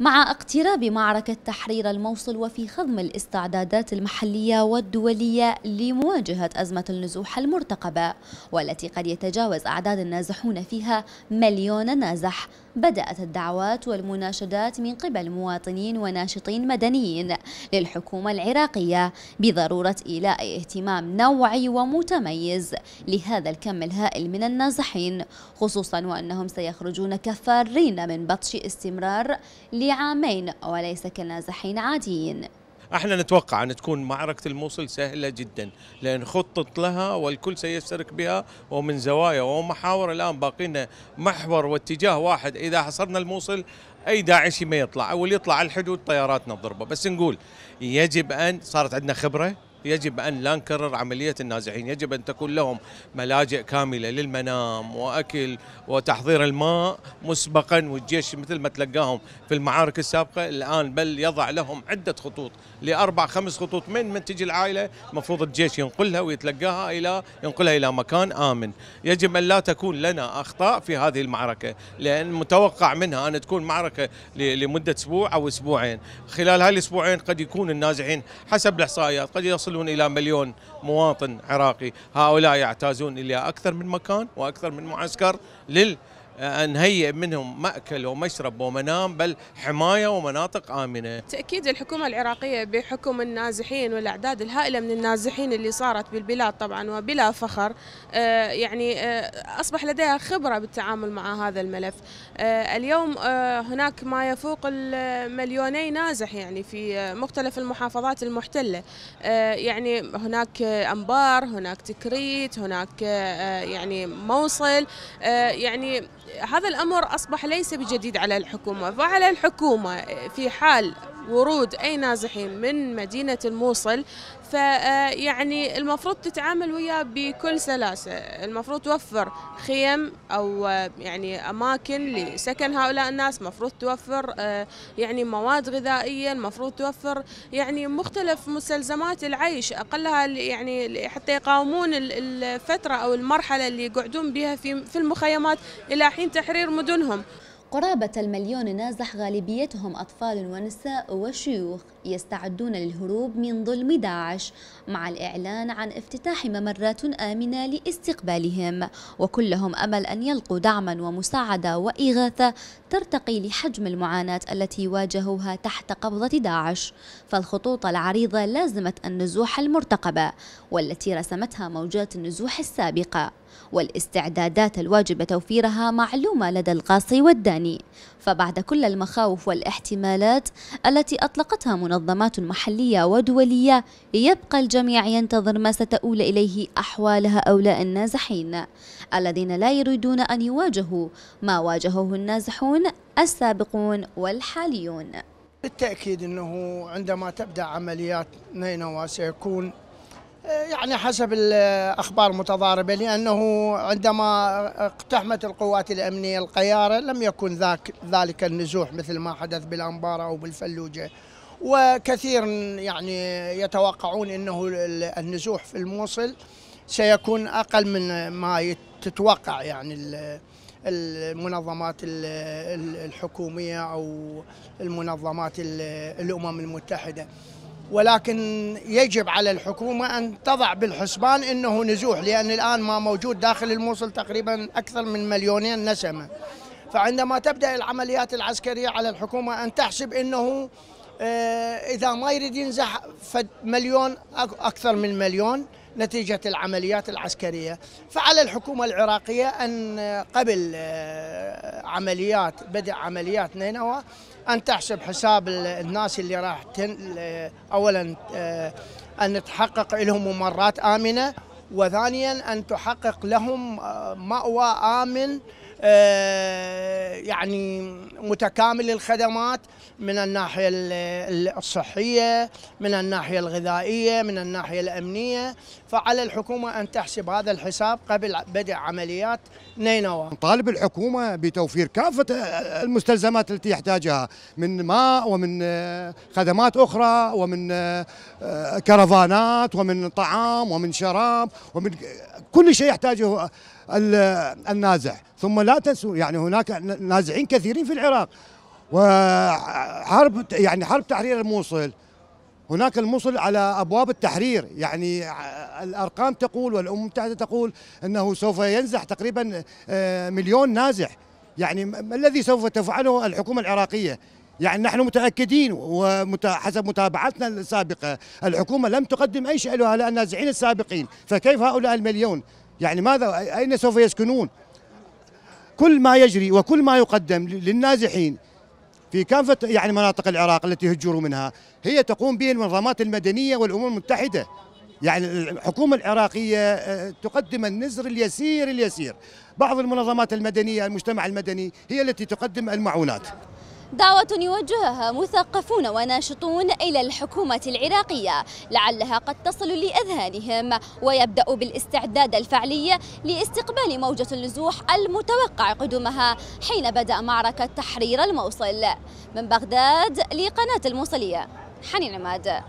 مع اقتراب معركة تحرير الموصل وفي خضم الاستعدادات المحلية والدولية لمواجهة أزمة النزوح المرتقبة والتي قد يتجاوز أعداد النازحون فيها مليون نازح بدأت الدعوات والمناشدات من قبل مواطنين وناشطين مدنيين للحكومة العراقية بضرورة إيلاء اهتمام نوعي ومتميز لهذا الكم الهائل من النازحين خصوصا وأنهم سيخرجون كفارين من بطش استمرار لعامين وليس كنازحين عاديين احنا نتوقع ان تكون معركه الموصل سهله جدا لان خطط لها والكل سيشترك بها ومن زوايا ومحاور الان باقينا محور واتجاه واحد اذا حصرنا الموصل اي داعشي ما يطلع او اللي يطلع على الحدود طياراتنا تضربه بس نقول يجب ان صارت عندنا خبره يجب أن لا نكرر عملية النازحين يجب أن تكون لهم ملاجئ كاملة للمنام وأكل وتحضير الماء مسبقا والجيش مثل ما تلقاهم في المعارك السابقة الآن بل يضع لهم عدة خطوط لأربع خمس خطوط من من تجي العائلة مفروض الجيش ينقلها ويتلقاها إلى ينقلها إلى مكان آمن يجب أن لا تكون لنا أخطاء في هذه المعركة لأن متوقع منها أن تكون معركة لمدة أسبوع أو أسبوعين خلال هاي الأسبوعين قد يكون النازحين حسب الإحصائيات قد يصل يصلون إلى مليون مواطن عراقي هؤلاء يحتاجون إلى أكثر من مكان وأكثر من معسكر لل نهيئ منهم مأكل ومشرب ومنام بل حماية ومناطق آمنة تأكيد الحكومة العراقية بحكم النازحين والأعداد الهائلة من النازحين اللي صارت بالبلاد طبعا وبلا فخر آه، يعني آه، أصبح لديها خبرة بالتعامل مع هذا الملف آه، اليوم هناك ما يفوق المليوني نازح يعني في مختلف المحافظات المحتلة يعني هناك أنبار هناك تكريت هناك يعني موصل يعني هذا الأمر أصبح ليس بجديد على الحكومة فعلى الحكومة في حال ورود أي نازحين من مدينة الموصل فيعني آه، المفروض تتعامل وياه بكل سلاسة المفروض توفر خيم أو آه، يعني أماكن لسكن هؤلاء الناس المفروض توفر آه، يعني مواد غذائية المفروض توفر يعني مختلف مستلزمات العيش أقلها يعني حتى يقاومون الفترة أو المرحلة اللي يقعدون بها في المخيمات إلى حين تحرير مدنهم قرابة المليون نازح غالبيتهم أطفال ونساء وشيوخ يستعدون للهروب من ظلم داعش مع الإعلان عن افتتاح ممرات آمنة لاستقبالهم وكلهم أمل أن يلقوا دعما ومساعدة وإغاثة ترتقي لحجم المعاناة التي واجهوها تحت قبضة داعش فالخطوط العريضة لازمت النزوح المرتقبة والتي رسمتها موجات النزوح السابقة والاستعدادات الواجب توفيرها معلومة لدى القاصي والداني فبعد كل المخاوف والاحتمالات التي أطلقتها منظمات محلية ودولية يبقى الجميع ينتظر ما ستؤول إليه أحوال هؤلاء النازحين الذين لا يريدون أن يواجهوا ما واجهه النازحون السابقون والحاليون بالتأكيد أنه عندما تبدأ عمليات نينوى سيكون آه، يعني حسب الأخبار المتضاربه لأنه عندما اقتحمت القوات الأمنية القيارة لم يكن ذاك ذلك النزوح مثل ما حدث بالأنبارة أو بالفلوجة وكثير يعني يتوقعون أنه النزوح في الموصل سيكون أقل من ما تتوقع يعني المنظمات الحكومية أو المنظمات الأمم المتحدة ولكن يجب على الحكومة أن تضع بالحسبان أنه نزوح لأن الآن ما موجود داخل الموصل تقريبا أكثر من مليونين نسمة فعندما تبدأ العمليات العسكرية على الحكومة أن تحسب أنه آه، إذا ما يريد ينزح مليون أكثر من مليون نتيجة العمليات العسكرية فعلى الحكومة العراقية أن قبل آه، عمليات بدء عمليات نينوى ان تحسب حساب الناس اللي راح تن اولا آه، ان تحقق لهم ممرات امنه وثانيا ان تحقق لهم آه، ماوى امن آه، يعني متكامل الخدمات من الناحية الصحية من الناحية الغذائية من الناحية الأمنية فعلى الحكومة أن تحسب هذا الحساب قبل بدء عمليات نينوى طالب الحكومة بتوفير كافة المستلزمات التي يحتاجها من ماء ومن آه، خدمات أخرى ومن آه، كرفانات ومن طعام ومن شراب ومن كل شيء يحتاجه النازع ثم لا تنسوا يعني هناك نازعين كثيرين في العراق وحرب يعني حرب تحرير الموصل هناك الموصل على ابواب التحرير يعني الارقام تقول والامم المتحده تقول انه سوف ينزح تقريبا آه، مليون نازح يعني ما الذي سوف تفعله الحكومه العراقيه يعني نحن متاكدين وحسب متابعتنا السابقه الحكومه لم تقدم اي شيء لهؤلاء النازحين السابقين فكيف هؤلاء المليون يعني ماذا أين سوف يسكنون كل ما يجري وكل ما يقدم للنازحين في كافة يعني مناطق العراق التي هجروا منها هي تقوم به المنظمات المدنية والأمم المتحدة يعني الحكومة العراقية آه، تقدم النزر اليسير اليسير بعض المنظمات المدنية المجتمع المدني هي التي تقدم المعونات دعوة يوجهها مثقفون وناشطون إلى الحكومة العراقية لعلها قد تصل لأذهانهم ويبدأ بالاستعداد الفعلي لاستقبال موجة النزوح المتوقع قدومها حين بدأ معركة تحرير الموصل من بغداد لقناة الموصلية حنين عماد